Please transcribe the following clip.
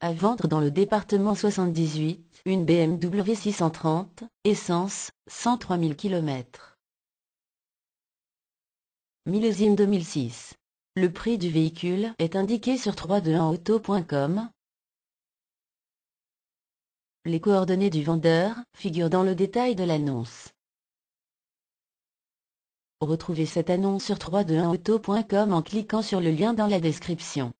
À vendre dans le département 78, une BMW 630, essence, 103 000 km. Millésime 2006. Le prix du véhicule est indiqué sur 321auto.com. Les coordonnées du vendeur figurent dans le détail de l'annonce. Retrouvez cette annonce sur 321auto.com en cliquant sur le lien dans la description.